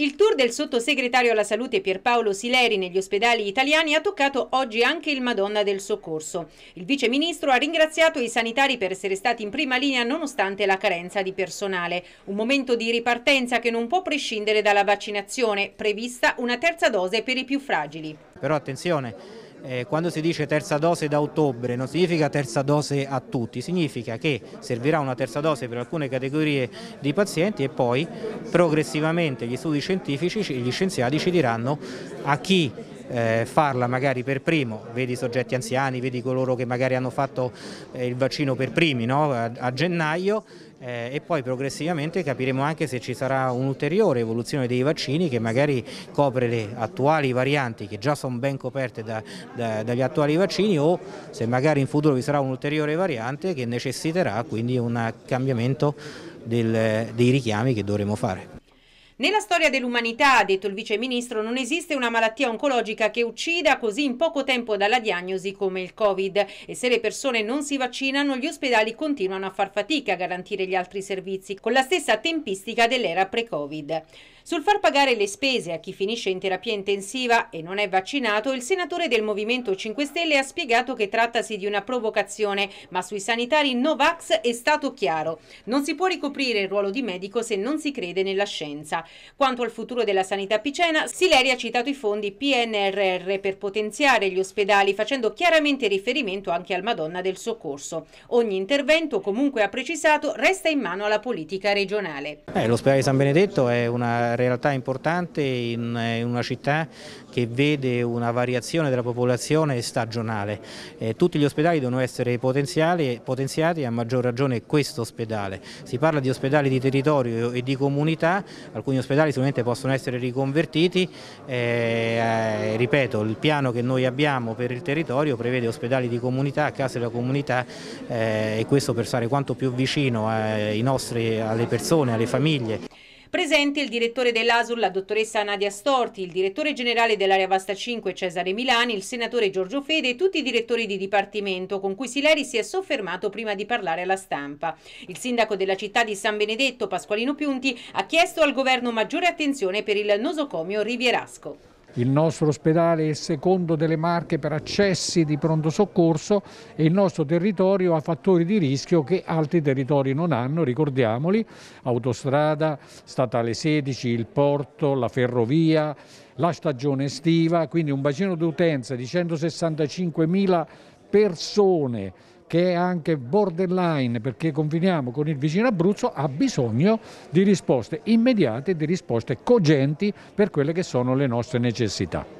Il tour del sottosegretario alla salute Pierpaolo Sileri negli ospedali italiani ha toccato oggi anche il Madonna del Soccorso. Il viceministro ha ringraziato i sanitari per essere stati in prima linea nonostante la carenza di personale. Un momento di ripartenza che non può prescindere dalla vaccinazione, prevista una terza dose per i più fragili. Però attenzione, eh, quando si dice terza dose da ottobre non significa terza dose a tutti, significa che servirà una terza dose per alcune categorie di pazienti e poi progressivamente gli studi scientifici e gli scienziati ci diranno a chi eh, farla magari per primo, vedi i soggetti anziani, vedi coloro che magari hanno fatto eh, il vaccino per primi no? a, a gennaio eh, e poi progressivamente capiremo anche se ci sarà un'ulteriore evoluzione dei vaccini che magari copre le attuali varianti che già sono ben coperte da, da, dagli attuali vaccini o se magari in futuro vi sarà un'ulteriore variante che necessiterà quindi un cambiamento del, dei richiami che dovremo fare. Nella storia dell'umanità, ha detto il viceministro, non esiste una malattia oncologica che uccida così in poco tempo dalla diagnosi come il Covid e se le persone non si vaccinano gli ospedali continuano a far fatica a garantire gli altri servizi con la stessa tempistica dell'era pre-Covid. Sul far pagare le spese a chi finisce in terapia intensiva e non è vaccinato, il senatore del Movimento 5 Stelle ha spiegato che trattasi di una provocazione, ma sui sanitari Novax è stato chiaro. Non si può ricoprire il ruolo di medico se non si crede nella scienza. Quanto al futuro della sanità picena, Sileri ha citato i fondi PNRR per potenziare gli ospedali, facendo chiaramente riferimento anche al Madonna del Soccorso. Ogni intervento, comunque ha precisato, resta in mano alla politica regionale. Eh, L'ospedale di San Benedetto è una realtà importante in, eh, in una città che vede una variazione della popolazione stagionale. Eh, tutti gli ospedali devono essere potenziati a maggior ragione questo ospedale. Si parla di ospedali di territorio e di comunità, alcuni alcuni ospedali sicuramente possono essere riconvertiti, eh, eh, ripeto il piano che noi abbiamo per il territorio prevede ospedali di comunità, case della comunità eh, e questo per stare quanto più vicino ai eh, nostri, alle persone, alle famiglie. Presente il direttore dell'ASUL, la dottoressa Nadia Storti, il direttore generale dell'area Vasta 5 Cesare Milani, il senatore Giorgio Fede e tutti i direttori di dipartimento con cui Sileri si è soffermato prima di parlare alla stampa. Il sindaco della città di San Benedetto, Pasqualino Piunti, ha chiesto al governo maggiore attenzione per il nosocomio rivierasco. Il nostro ospedale è il secondo delle marche per accessi di pronto soccorso e il nostro territorio ha fattori di rischio che altri territori non hanno, ricordiamoli, autostrada, statale 16, il porto, la ferrovia, la stagione estiva, quindi un bacino d'utenza di 165.000 persone che è anche borderline perché confiniamo con il vicino Abruzzo, ha bisogno di risposte immediate, di risposte cogenti per quelle che sono le nostre necessità.